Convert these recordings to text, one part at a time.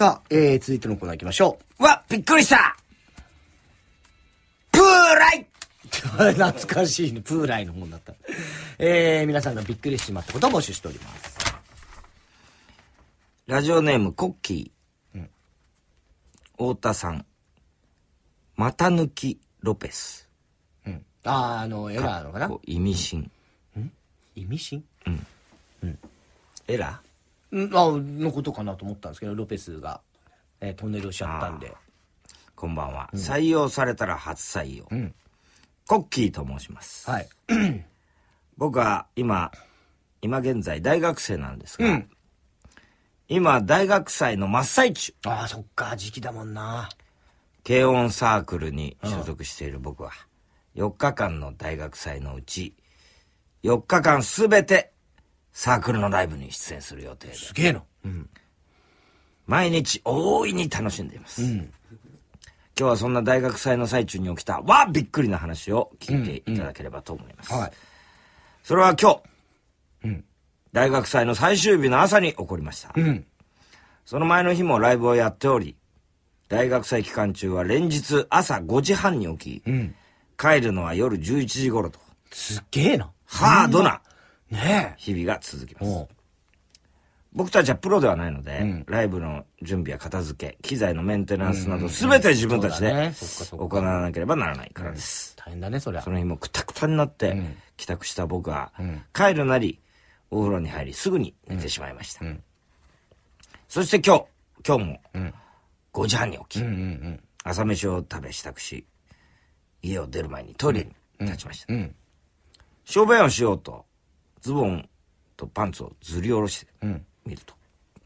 さあ、えー、続いてのコーナー行きましょう。うわ、びっくりしたプーライ 懐かしいね。プーライのもんだった。えー、皆さんがびっくりしてしまったことを募集しております。ラジオネーム、コッキー。うん、太田さん。股抜き、ロペス。うん。ああ、あの、エラーのかな意味深。うん意味深うん。うん。エラーのことかなと思ったんですけど、ロペスが、えー、トンネルをしちゃったんで。こんばんは、うん、採用されたら初採用。うん、コッキーと申します。はい。僕は今、今現在大学生なんですが、うん、今大学祭の真っ最中。ああ、そっか、時期だもんな。軽音サークルに所属している僕は、4日間の大学祭のうち、4日間すべてサークルのライブに出演する予定で。すげえの、うん。毎日大いに楽しんでいます。うん。今日はそんな大学祭の最中に起きた、わびっくりな話を聞いていただければと思います。うんうん、はい。それは今日、うん。大学祭の最終日の朝に起こりました。うん。その前の日もライブをやっており、大学祭期間中は連日朝5時半に起き、うん。帰るのは夜11時頃と。すげえな。ハードなね日々が続きます。僕たちはプロではないので、うん、ライブの準備や片付け、機材のメンテナンスなど、すべて自分たちで行わなければならないからです。うん、大変だね、そりゃ。その日もくたくたになって、帰宅した僕は、帰るなり、お風呂に入り、すぐに寝てしまいました。そして今日、今日も、5時半に起き、朝飯を食べ支度し、家を出る前にトイレに立ちました。小便をしようと、ズボンとパンツをずり下ろしてみると、うん、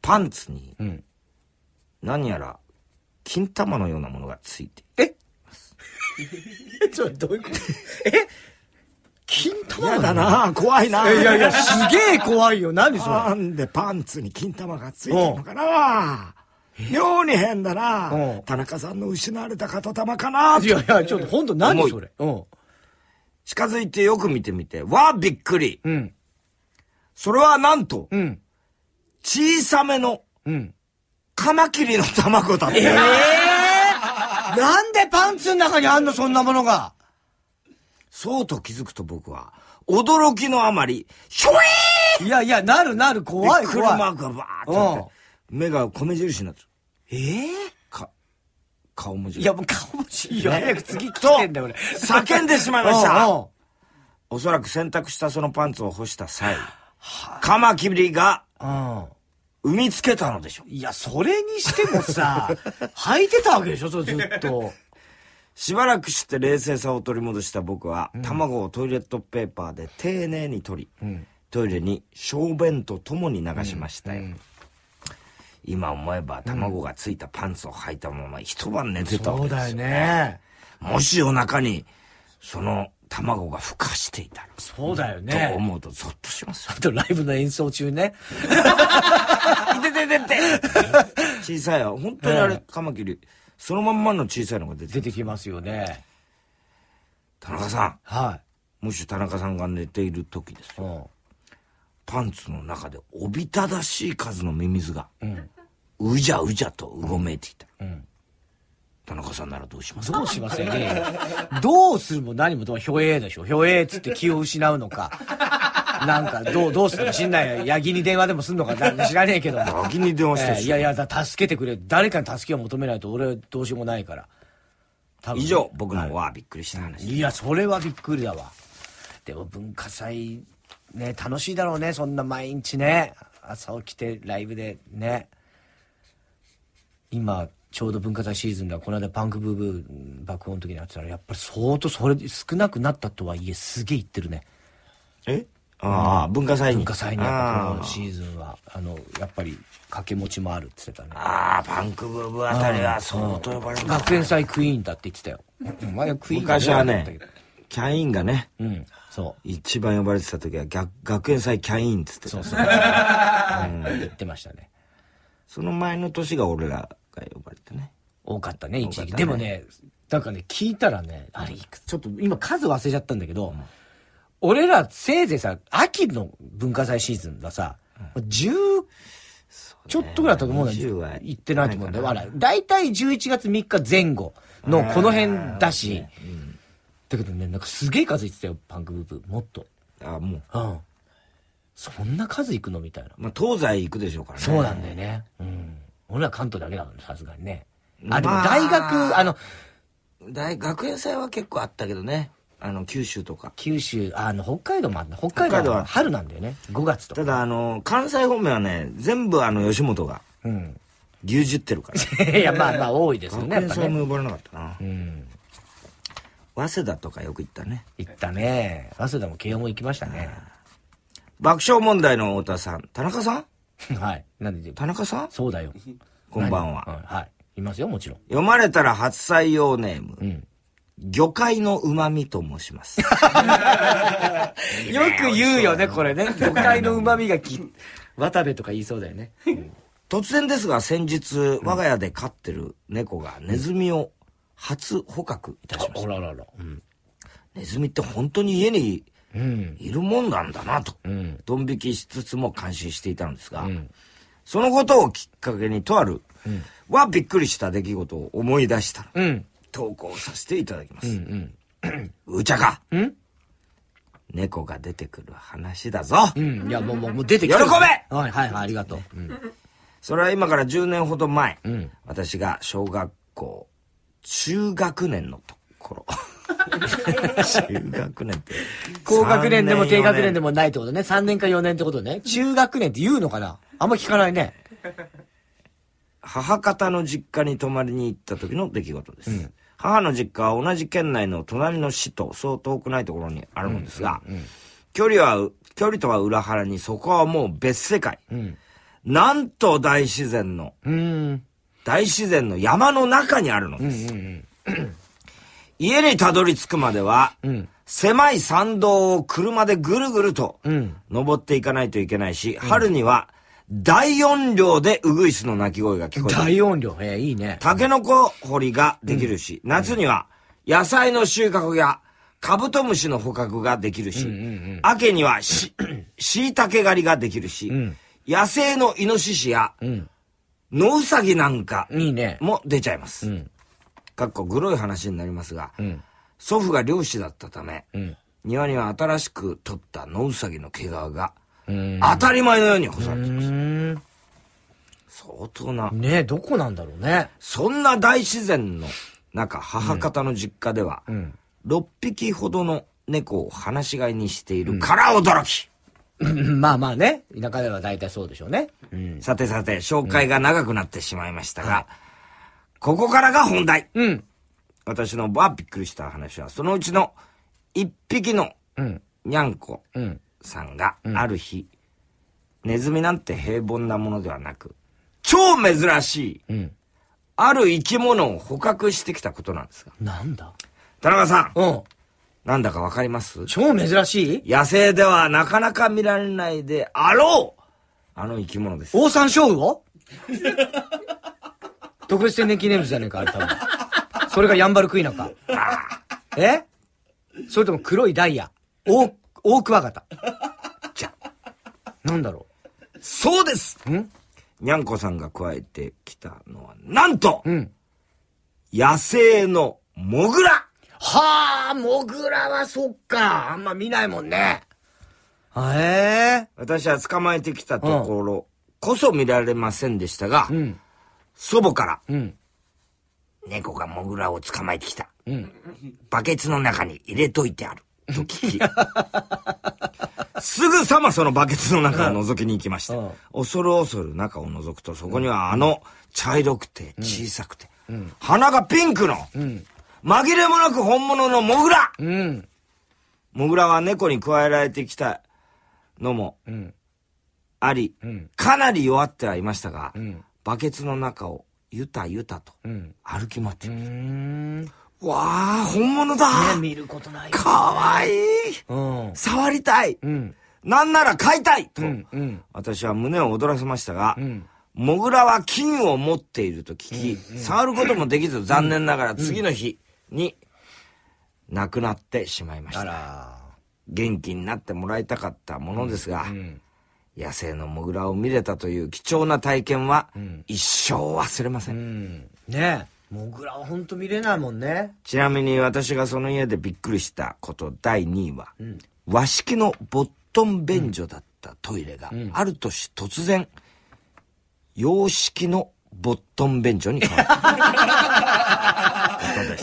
パンツに何やら金玉のようなものがついてえ ちょどういうことえ金玉嫌だな怖いないやいや、すげえ怖いよ。何それ。なんでパンツに金玉がついてるのかな妙に変だな田中さんの失われた片玉かないやいや、ちょっと本当何それ。う近づいてよく見てみて、わあ、びっくり。うん。それはなんと、うん。小さめの、うん。カマキリの卵だった。ええー、なんでパンツの中にあんの、そんなものが。そうと気づくと僕は、驚きのあまり、ひょい。ーいやいや、なるなる、怖い怖い。びがバーってって、目が米印になってる。ええー顔文字。いや、もう顔文字いいよ。早く次来てんだよ、俺。叫んでしまいましたおそらく洗濯したそのパンツを干した際、カマキリが、産みつけたのでしょう。いや、それにしてもさ、履 いてたわけでしょ、ずっと。しばらくして冷静さを取り戻した僕は、卵をトイレットペーパーで丁寧に取り、トイレに小便とともに流しましたよ。今思えば卵がついたパンツを履いたまま一晩寝てたわけですよ、ね、そうだよね。もしお腹に、その卵が孵化していたら。そうだよね。と思うとゾッとしますあとライブの演奏中ね。いてててて小さい、本当にあれ、カマキリ、そのまんまの小さいのが出て出てきますよね。田中さん。はい。もし田中さんが寝ている時ですよ。パンツの中でおびただしい数のミミズが。うんうじゃうじゃとうごめいていた。うん。田中さんならどうしますどうしますよね。どうするも何もひょえーでしょ。ひょえーっつって気を失うのか。なんか、どう、どうするか知んないよ。ヤギに電話でもすんのか知らねえけど。ヤギに電話してし、えー、いやいや、だ助けてくれ。誰かに助けを求めないと俺どうしようもないから。多分以上、僕のはびっくりした話。いや、それはびっくりだわ。でも文化祭、ね、楽しいだろうね。そんな毎日ね。朝起きてライブでね。今、ちょうど文化財シーズンだ、この間パンクブーブー爆音の時にやってたら、やっぱり相当それ少なくなったとはいえ、すげえ言ってるね。えああ、文化祭に。文化祭に、このシーズンは、あの、やっぱり掛け持ちもあるって言ってたね。ああ、パンクブーブーあたりは相当呼ばれた、ね、学園祭クイーンだって言ってたよ。前はクイーン昔はね、キャインがね、うん、そう一番呼ばれてた時は学学園祭キャインっつってた。そうそう。うん、言ってましたね。その前の年が俺らが呼ばれてね。多かったね、一時期。ね、でもね、なんかね、聞いたらね、あれ、ちょっと今数忘れちゃったんだけど、うん、俺らせいぜいさ、秋の文化祭シーズンがさ、うん、10、ちょっとぐらいだったと思うんだけど、行ってないと思うんだよ。あら、だ11月3日前後のこの辺だし、ねうん、だけどね、なんかすげえ数いってたよ、パンクブーブー、もっと。あ、もう。うん。そんな数いくのみたいな。まあ、東西行くでしょうからね。そうなんだよね。うん。俺ら関東だけだかさすがにね。あ、でも大学、まあ、あの、大学園祭は結構あったけどね。あの、九州とか。九州、あの、北海道もあった。北海道は春なんだよね。5月とか。ただ、あの、関西方面はね、全部あの、吉本が。うん。牛耳ってるから。いや、まあまあ多いですよね。学園祭も呼ばれなかったな。うん。早稲田とかよく行ったね。行ったね。早稲田も慶応も行きましたね。爆笑問題の太田さん。田中さん はい。なんで田中さんそうだよ。こんばんは。はい。いますよ、もちろん。読まれたら初採用ネーム。うん。魚介の旨味と申します。よく言うよね、これね。魚介の旨味がき、渡部とか言いそうだよね。突然ですが、先日、我が家で飼ってる猫がネズミを初捕獲いたしました。あららら。ネズミって本当に家にうん、いるもんなんだなと、ドン引きしつつも監視していたんですが、そのことをきっかけにとある、はびっくりした出来事を思い出したら、投稿させていただきます。うんうん、うちゃか、猫が出てくる話だぞ。いや、もう、もう出てきて喜べはい、はい、ありがとう。それは今から10年ほど前、私が小学校、中学年のところ。中学年って高学年でも低学年でもないってことね。3年か4年ってことね。中学年って言うのかなあんま聞かないね。母方の実家に泊まりに行った時の出来事です。うん、母の実家は同じ県内の隣の市とそう遠くないところにあるのですが、うんうんうん、距離は、距離とは裏腹にそこはもう別世界。うん、なんと大自然の、うん、大自然の山の中にあるのです。うんうんうん家にたどり着くまでは、うん、狭い山道を車でぐるぐると、登っていかないといけないし、春には、大音量でウグイスの鳴き声が聞こえる。大音量ええ、いいね。タケノコ掘りができるし、夏には野菜の収穫やカブトムシの捕獲ができるし、秋にはし、椎 茸狩りができるし、野生のイノシシや、ノウサギなんかいいね。も出ちゃいます。かっこグロい話になりますが、うん祖父が漁師だったため、うん、庭には新しく取った野ウサギの毛皮が、当たり前のように干されてます相当な。ねえ、どこなんだろうね。そんな大自然の中、母方の実家では、うん、6匹ほどの猫を放し飼いにしているから驚き、うん、まあまあね、田舎では大体そうでしょうね。うん、さてさて、紹介が長くなってしまいましたが、うんここからが本題。うん私のばびっくりした話は、そのうちの一匹のにゃんこさんがある日、ネズミなんて平凡なものではなく、超珍しい、ある生き物を捕獲してきたことなんですが。なんだ田中さん。うん。なんだかわかります超珍しい野生ではなかなか見られないであろうあの生き物です。オオサンショウウオ特別天然記念物じゃねえか、あれ多分。それがヤンバルクイナか。えそれとも黒いダイヤ。オオ大クワガタ。じゃ、なんだろう。そうですんにゃんこさんが加えてきたのは、なんと、うん。野生のモグラはあ、モグラはそっか。あんま見ないもんね。あえ私は捕まえてきたところこそ見られませんでしたが、うん。祖母から、うん。猫がモグラを捕まえてきた。うん。バケツの中に入れといてある。と聞き。すぐさまそのバケツの中を覗きに行きました。うん、恐る恐る中を覗くと、そこにはあの、茶色くて小さくて、うん、鼻がピンクの、うん、紛れもなく本物のモグラ、うん、モグラは猫に加えられてきたのも、あり、かなり弱ってはいましたが、バケツの中をゆたゆたと歩き回ってる、うん、わあ本物だ、ね、見ることない、ね、かわいい、うん、触りたい、うん、なんなら買いたいと、うんうん、私は胸を躍らせましたが、モグラは金を持っていると聞き、うんうん、触ることもできず残念ながら次の日に亡くなってしまいました。元気になってもらいたかったものですが、うんうん野生のモグラを見れたという貴重な体験は、一生忘れません。うん、ねえ、モグラはほんと見れないもんね。ちなみに私がその家でびっくりしたこと第2位は、うん、和式のボットン便所だったトイレが、ある年突然、洋式のボットン便所に変わった。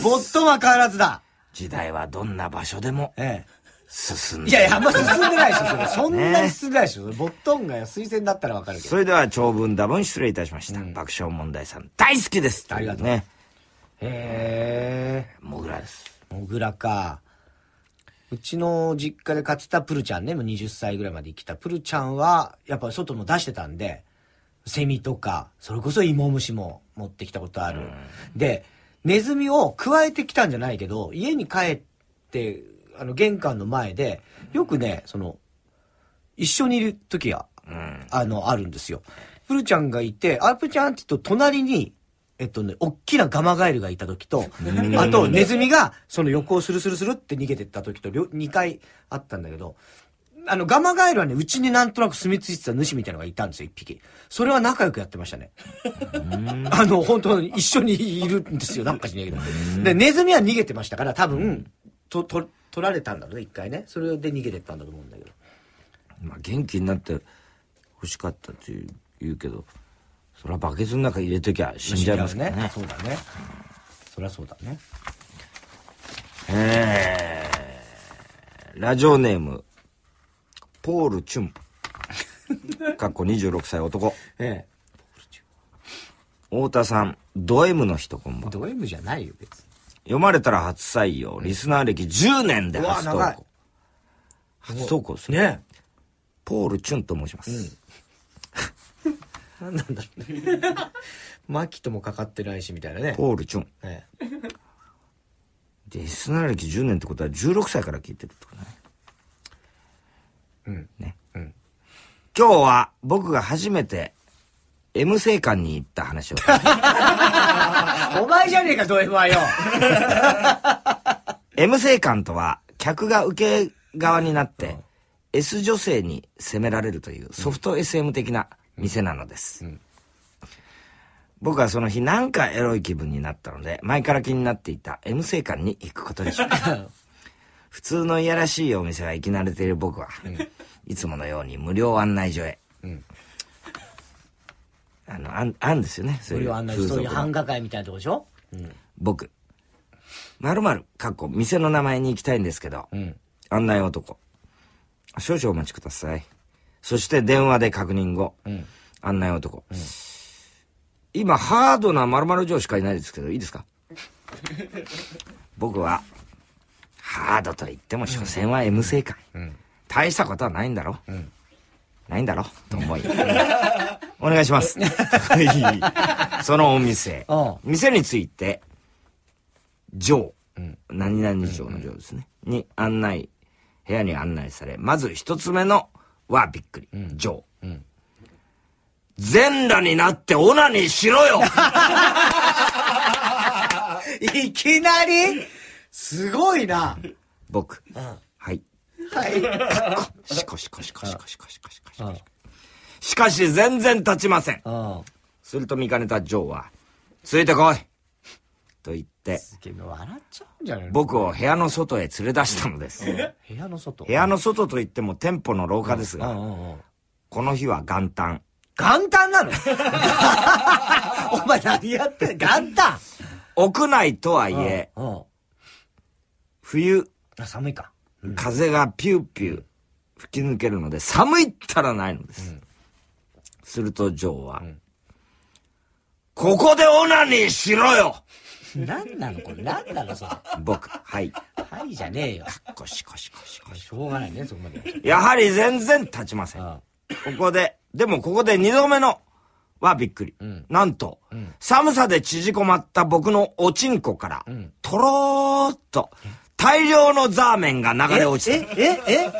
ボットンは変わらずだ時代はどんな場所でも、ええ進んでいやいや、あんま進んでないでしょ、それ。そんなに進んでないでしょ。ボットンが推薦だったらわかるけど。それでは、長文多分失礼いたしました。うん、爆笑問題さん、大好きですありがとう。ね。へえ。モグラです。モグラか。うちの実家で飼ってたプルちゃんね、もう20歳ぐらいまで生きたプルちゃんは、やっぱ外も出してたんで、セミとか、それこそイモムシも持ってきたことある。で、ネズミを加えてきたんじゃないけど、家に帰って、あの、玄関の前で、よくね、その、一緒にいる時が、うん、あの、あるんですよ。プルちゃんがいて、あ、プルちゃんって言うと、隣に、えっとね、おっきなガマガエルがいた時と、あと、ネズミが、その横をスルスルスルって逃げてった時と、2回あったんだけど、あの、ガマガエルはね、うちになんとなく住み着いてた主みたいなのがいたんですよ、一匹。それは仲良くやってましたね。あの、本当に一緒にいるんですよ、なんかしないけど。で、ネズミは逃げてましたから、多分、と、と、取られたんだろうね、一回ね。それで逃げてったんだと思うんだけど。まあ、元気になって欲しかったっていう言うけど、それはバケツの中入れときゃ死んじゃいますね。ねそうだね。そりゃそうだね。えー、ラジオネーム、ポール・チュン。かっこ26歳男。ええ。太田さん、ド M の人こんばんド M じゃないよ、別に。読まれたら初採用、リスナー歴10年で初投稿。初投稿ですね。ねポール・チュンと申します。うん、何なんだろうね。マキともかかってないしみたいなね。ポール・チュン。ね、リスナー歴10年ってことは16歳から聞いてるってね。うん。ね。うん。今日は僕が初めて M 星館に行った話を。お前じゃねえか、ド M はよ。M 星館とは、客が受け側になって、S 女性に責められるというソフト SM 的な店なのです。僕はその日なんかエロい気分になったので、前から気になっていた M 星館に行くことにしました。普通のいやらしいお店は行き慣れている僕は、いつものように無料案内所へ。うんあの、あん、あんですよね。そういうそういう繁華街みたいなとこでしょうん。僕。まるまる、かっこ、店の名前に行きたいんですけど。うん。案内男。少々お待ちください。そして電話で確認後。うん。案内男。うん。今、ハードなまるまる城しかいないですけど、いいですか 僕は、ハードと言っても、所詮は M 正解。うん。大したことはないんだろ。うん。ないんだろと思い。お願いします。そのお店。店について、城、うん、何々城の城ですね、うんうん。に案内、部屋に案内され、まず一つ目のはびっくり。城、うん。全裸になってオナにしろよ いきなりすごいな。僕、はい。はい。しかしかしかしかしかしかしかしかし。かし全然立ちません。すると見かねたジョーは、ついてこいと言って、僕を部屋の外へ連れ出したのです。部屋の外部屋の外といっても店舗の廊下ですが、この日は元旦。元旦なの お前何やってん元旦屋内とはいえ、冬。寒いか。風がピューピュー吹き抜けるので、寒いったらないのです。するとジョーは、ここでオナニーしろよ何なのこれ何なのそれ。僕、はい。はいじゃねえよ。かっこしこしこしこし。しょうがないね、そこまで。やはり全然立ちません。ああここで、でもここで二度目のはびっくり。うん、なんと、うん、寒さで縮こまった僕のおちんこから、うん、とろーっと、大量のザーメンが流れ落ちた。えええ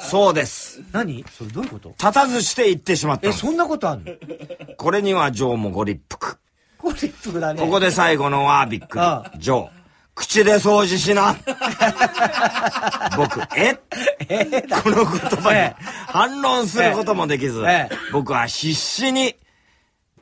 そうです。何それどういうこと立たずして行ってしまった。え、そんなことあるのこれにはジョーもご立腹。ご立腹だね。ここで最後のはびっくり。ああジョー。口で掃除しな。僕、ええこの言葉に反論することもできず、ええ僕は必死に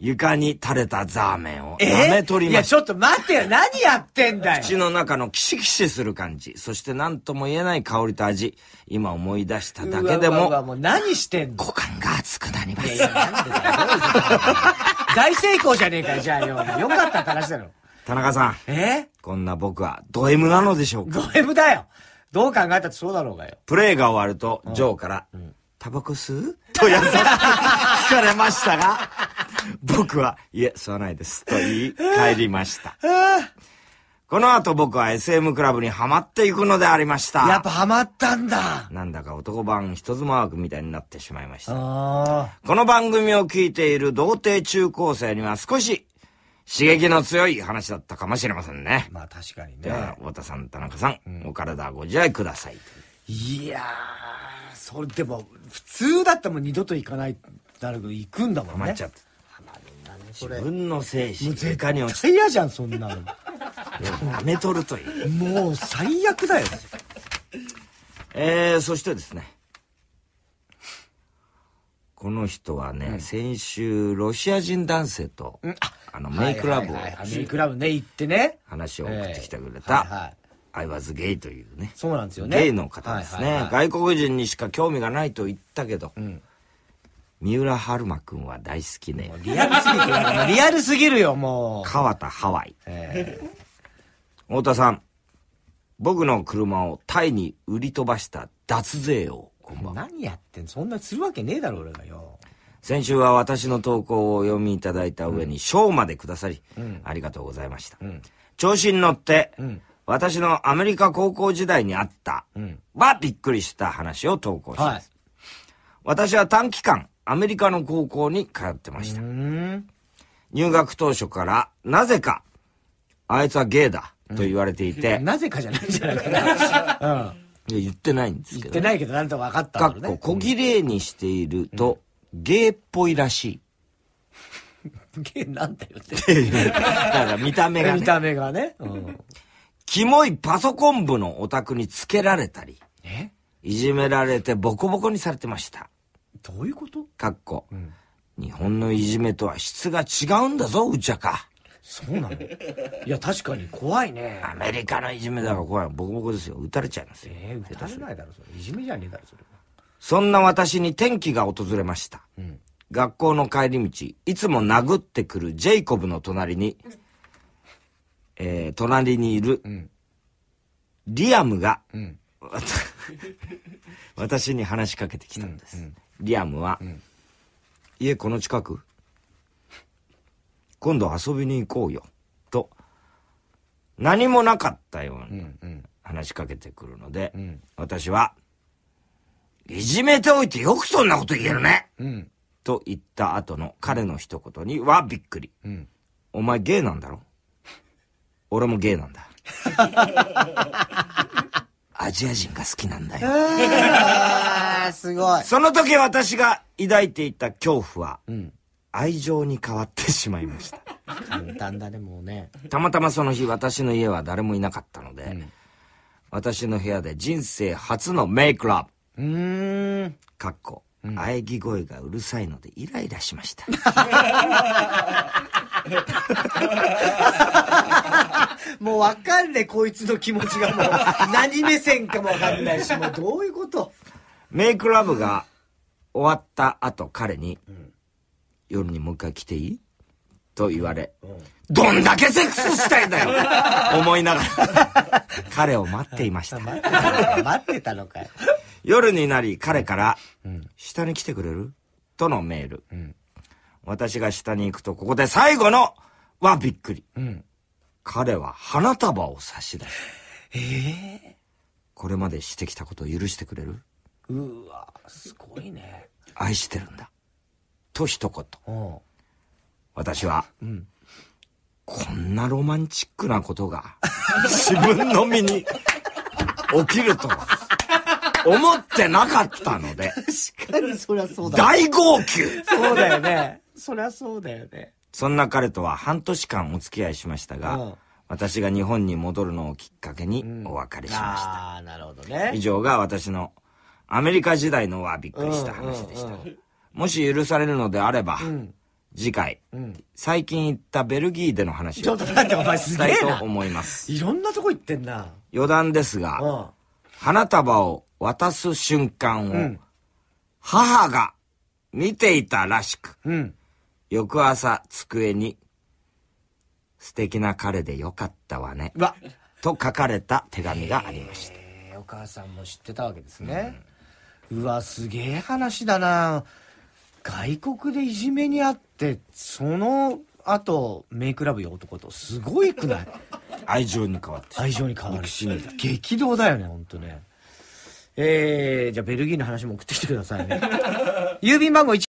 床に垂れたザーメンを舐め取りました。いや、ちょっと待ってよ。何やってんだよ。口の中のキシキシする感じ。そして何とも言えない香りと味。今思い出しただけでも。うわもう何してんの股間が熱くなります。いや、なんで大成功じゃねえかよ、じゃあよ。よかったって話だろ。田中さん。えこんな僕はド M なのでしょうかド M だよ。どう考えたってそうだろうがよ。プレイが終わると、ジョーから、タバコ吸うと優しく聞かれましたが、僕は、いえ、吸わないです。と言い、帰りました。この後僕は SM クラブにはまっていくのでありました。やっぱはまったんだ。なんだか男版人妻枠みたいになってしまいました。この番組を聞いている童貞中高生には少し刺激の強い話だったかもしれませんね。まあ確かにね。では、太田さん、田中さん、うん、お体ご自愛ください。いやー、それでも、普通だったらもう二度と行かない、だけど行くんだもんね。ハマっちゃって。自分の精子床に落ちて嫌じゃんそんなのやめとるというもう最悪だよえー、そしてですねこの人はね、うん、先週ロシア人男性と、うん、あのメイクラブを、メイクラブね行ってね話を送ってきてくれた、えーはいはい I was gay というね。そうなんですよね。ゲイの方ですね、はいはいはい。外国人にしか興味がないと言ったけど、うん、三浦春馬くんは大好きね。リアルすぎる。リアルすぎるよ、もう。川田ハワイ。えー、太田さん、僕の車をタイに売り飛ばした脱税を、こんばんは。何やってんそんなするわけねえだろ、俺がよ。先週は私の投稿をお読みいただいた上に賞、ョん、までくださり、うん、ありがとうございました。うん、調子に乗って、私のアメリカ高校時代にあった、はびっくりした話を投稿します。はい、私は短期間、アメリカの高校に通ってました。入学当初から、なぜか、あいつはゲイだ、と言われていて。なぜかじゃないんじゃないかな。うん、いや、言ってないんですけど、言ってないけど、なんと分かったんだ、かっこ、小綺麗にしていると、ゲイっぽいらしい。ゲイなんだよって。だから見た目が、見た目がね。うん。キモいパソコン部のお宅につけられたり、いじめられてボコボコにされてました。どういうことかっこ、うん、日本のいじめとは質が違うんだぞ、うちゃか。そうなのいや、確かに怖いね。アメリカのいじめだから怖い。ボコボコですよ。撃たれちゃいますよ。えー、撃たれないだろ、それ。いじめじゃねえだろ、それは。そんな私に転機が訪れました。うん、学校の帰り道、いつも殴ってくるジェイコブの隣に、えー、隣にいる、うん、リアムが、うん、私に話しかけてきたんです。うんリアムは、うん、家この近く今度遊びに行こうよ。と、何もなかったように話しかけてくるので、うんうん、私は、いじめておいてよくそんなこと言えるね、うん、と言った後の彼の一言にはびっくり。うん、お前ゲイなんだろ俺もゲイなんだ。アジア人が好きなんだよ。すごい。その時私が抱いていた恐怖は、うん、愛情に変わってしまいました。簡単だね、もうね。たまたまその日私の家は誰もいなかったので、うん、私の部屋で人生初のメイクラブ。うん。かっこ、うん、喘ぎ声がうるさいのでイライラしました。もうわかんねえ、こいつの気持ちがもう、何目線かもわかんないし、もうどういうことメイクラブが終わった後、彼に、夜にもう一回来ていいと言われ、どんだけセックスしたいんだよ思いながら、彼を待っていました。待ってたのかよ。夜になり、彼から、下に来てくれるとのメール、うん。私が下に行くと、ここで最後のはびっくり。うん彼は花束を差し出しええこれまでしてきたことを許してくれるうわすごいね愛してるんだ。と一言。私は、うん、こんなロマンチックなことが、自分の身に起きるとは、思ってなかったので。確かに、そりゃそうだ、大号泣そうだよね。そりゃそうだよね。そんな彼とは半年間お付き合いしましたが、うん、私が日本に戻るのをきっかけにお別れしました。うん、ああ、なるほどね。以上が私のアメリカ時代のはびっくりした話でした。もし許されるのであれば、次回、うん、最近行ったベルギーでの話をちょっと待ってお前すげえと思います。いろんなとこ行ってんな。余談ですが、うん、花束を渡す瞬間を、うん、母が見ていたらしく、翌朝、机に、素敵な彼でよかったわね。わと書かれた手紙がありました。お母さんも知ってたわけですね。うん、わ、すげえ話だな外国でいじめにあって、その後、メイクラブよ男と、すごいくない 愛情に変わって。愛情に変わる。激動だよね、ほんね。えー、じゃあベルギーの話も送ってきてくださいね。郵便番号1